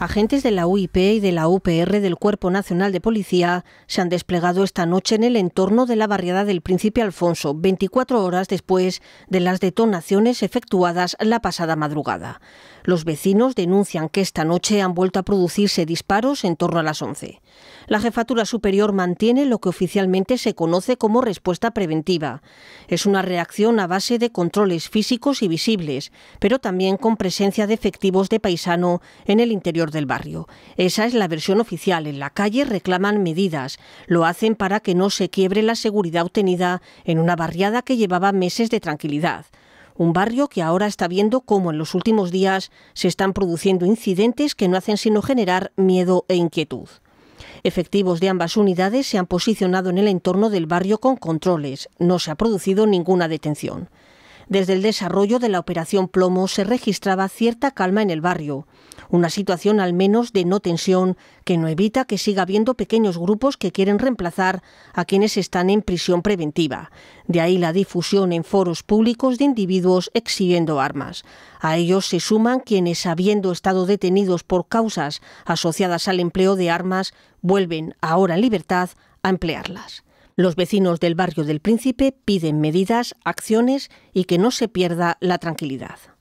Agentes de la UIP y de la UPR del Cuerpo Nacional de Policía se han desplegado esta noche en el entorno de la barriada del Príncipe Alfonso, 24 horas después de las detonaciones efectuadas la pasada madrugada. Los vecinos denuncian que esta noche han vuelto a producirse disparos en torno a las 11. La Jefatura Superior mantiene lo que oficialmente se conoce como respuesta preventiva. Es una reacción a base de controles físicos y visibles, pero también con presencia de efectivos de paisano en el interior del barrio. Esa es la versión oficial. En la calle reclaman medidas. Lo hacen para que no se quiebre la seguridad obtenida en una barriada que llevaba meses de tranquilidad un barrio que ahora está viendo cómo en los últimos días se están produciendo incidentes que no hacen sino generar miedo e inquietud. Efectivos de ambas unidades se han posicionado en el entorno del barrio con controles. No se ha producido ninguna detención. Desde el desarrollo de la operación Plomo se registraba cierta calma en el barrio, una situación al menos de no tensión que no evita que siga habiendo pequeños grupos que quieren reemplazar a quienes están en prisión preventiva. De ahí la difusión en foros públicos de individuos exhibiendo armas. A ellos se suman quienes, habiendo estado detenidos por causas asociadas al empleo de armas, vuelven ahora en libertad a emplearlas. Los vecinos del barrio del Príncipe piden medidas, acciones y que no se pierda la tranquilidad.